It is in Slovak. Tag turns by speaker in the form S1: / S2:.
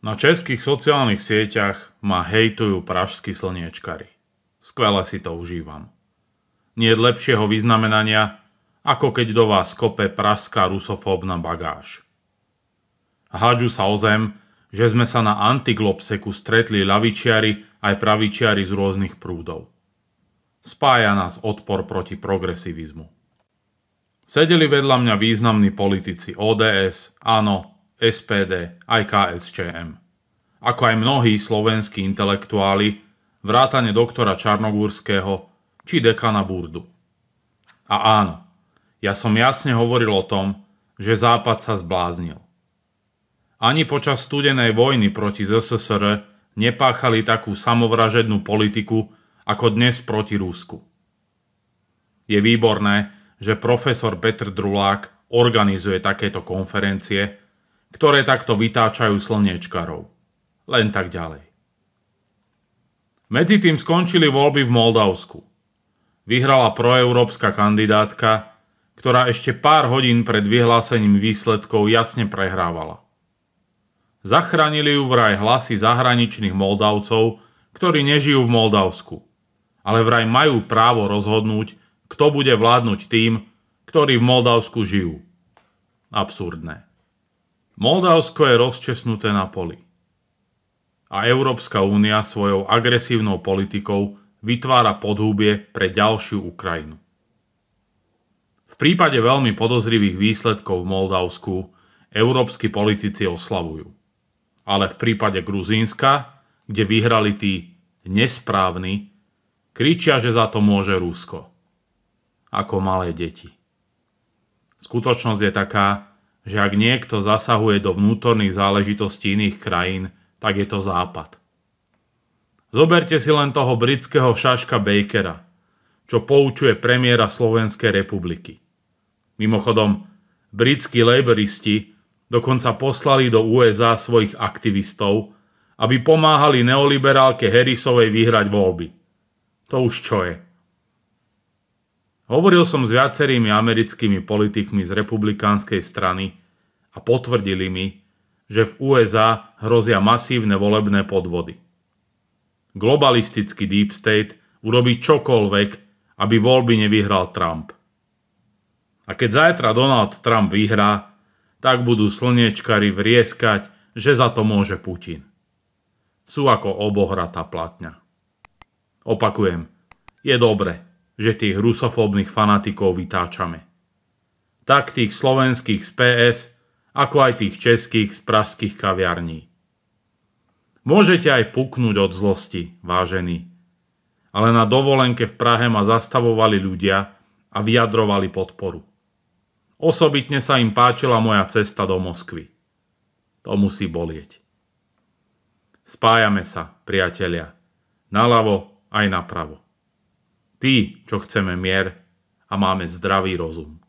S1: Na českých sociálnych sieťach ma hejtujú pražskí slniečkari. Skvele si to užívam. Nie lepšieho vyznamenania, ako keď do vás kope pražská rusofóbna bagáž. Hádžu sa o zem, že sme sa na antiglobseku stretli lavičiari aj pravičiari z rôznych prúdov. Spája nás odpor proti progresivizmu. Sedeli vedľa mňa významní politici ODS, áno, SPD aj KSČM. Ako aj mnohí slovenskí intelektuáli, vrátane doktora Čarnogúrského či dekana Burdu. A áno, ja som jasne hovoril o tom, že Západ sa zbláznil. Ani počas studenej vojny proti ZSSR nepáchali takú samovražednú politiku ako dnes proti Rúsku. Je výborné, že profesor Petr Drulák organizuje takéto konferencie ktoré takto vytáčajú slniečkarov. Len tak ďalej. Medzi tým skončili voľby v Moldavsku. Vyhrala proeurópska kandidátka, ktorá ešte pár hodín pred vyhlásením výsledkov jasne prehrávala. Zachránili ju vraj hlasy zahraničných Moldavcov, ktorí nežijú v Moldavsku, ale vraj majú právo rozhodnúť, kto bude vládnuť tým, ktorí v Moldavsku žijú. Absurdné. Moldavsko je rozčesnuté na poli. A Európska únia svojou agresívnou politikou vytvára podhúbie pre ďalšiu Ukrajinu. V prípade veľmi podozrivých výsledkov v Moldavsku európsky politici oslavujú. Ale v prípade Gruzínska, kde vyhrali tí nesprávni, kričia, že za to môže Rusko. Ako malé deti. Skutočnosť je taká, že ak niekto zasahuje do vnútorných záležitostí iných krajín, tak je to Západ. Zoberte si len toho britského šaška Bakera, čo poučuje premiéra Slovenskej republiky. Mimochodom, britskí laboristi dokonca poslali do USA svojich aktivistov, aby pomáhali neoliberálke Harrisovej vyhrať voľby. To už čo je. Hovoril som s viacerými americkými politikmi z republikánskej strany a potvrdili mi, že v USA hrozia masívne volebné podvody. Globalistický deep state urobí čokoľvek, aby voľby nevyhral Trump. A keď zajtra Donald Trump vyhrá, tak budú slniečkari vrieskať, že za to môže Putin. Sú ako obohratá platňa. Opakujem, je dobre že tých rusofóbnych fanatikov vytáčame. Tak tých slovenských z PS, ako aj tých českých z pražských kaviarní. Môžete aj puknúť od zlosti, vážení. Ale na dovolenke v Prahe ma zastavovali ľudia a vyjadrovali podporu. Osobitne sa im páčila moja cesta do Moskvy. To musí bolieť. Spájame sa, priatelia. Naľavo aj napravo. Tí, čo chceme mier a máme zdravý rozum.